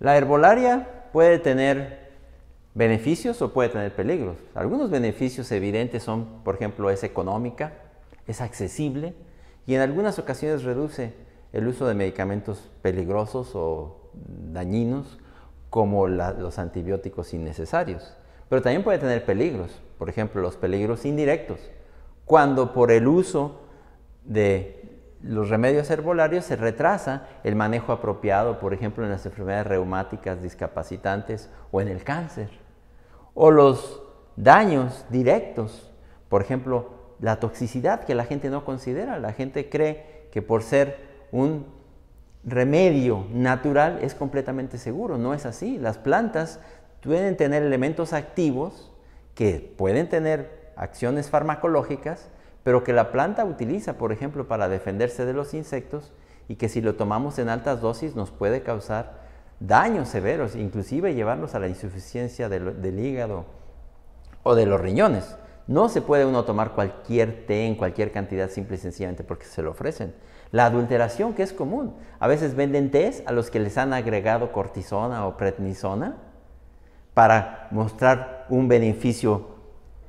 La herbolaria puede tener beneficios o puede tener peligros. Algunos beneficios evidentes son, por ejemplo, es económica, es accesible y en algunas ocasiones reduce el uso de medicamentos peligrosos o dañinos como los antibióticos innecesarios. Pero también puede tener peligros, por ejemplo, los peligros indirectos, cuando por el uso de los remedios herbolarios se retrasa el manejo apropiado, por ejemplo, en las enfermedades reumáticas discapacitantes o en el cáncer. O los daños directos, por ejemplo, la toxicidad que la gente no considera. La gente cree que por ser un remedio natural es completamente seguro. No es así. Las plantas pueden tener elementos activos que pueden tener acciones farmacológicas, pero que la planta utiliza, por ejemplo, para defenderse de los insectos y que si lo tomamos en altas dosis nos puede causar daños severos, inclusive llevarnos a la insuficiencia del, hígado o de los riñones. No se puede uno tomar cualquier té en cualquier cantidad simple y sencillamente porque se lo ofrecen. La adulteración que es común. A veces venden tés a los que les han agregado cortisona o prednisona para mostrar un beneficio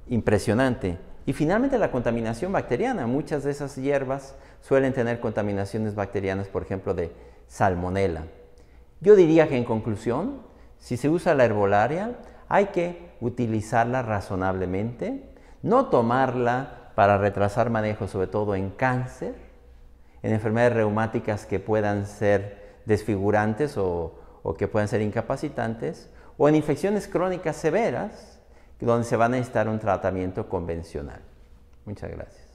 impresionante. Y finalmente la contaminación bacteriana. Muchas de esas hierbas suelen tener contaminaciones bacterianas, por ejemplo, de salmonela. Yo diría que en conclusión, si se usa la herbolaria, hay que utilizarla razonablemente, no tomarla para retrasar manejo, sobre todo en cáncer, en enfermedades reumáticas que puedan ser desfigurantes o, o que puedan ser incapacitantes, o en infecciones crónicas severas, donde se va a necesitar un tratamiento convencional. Muchas gracias.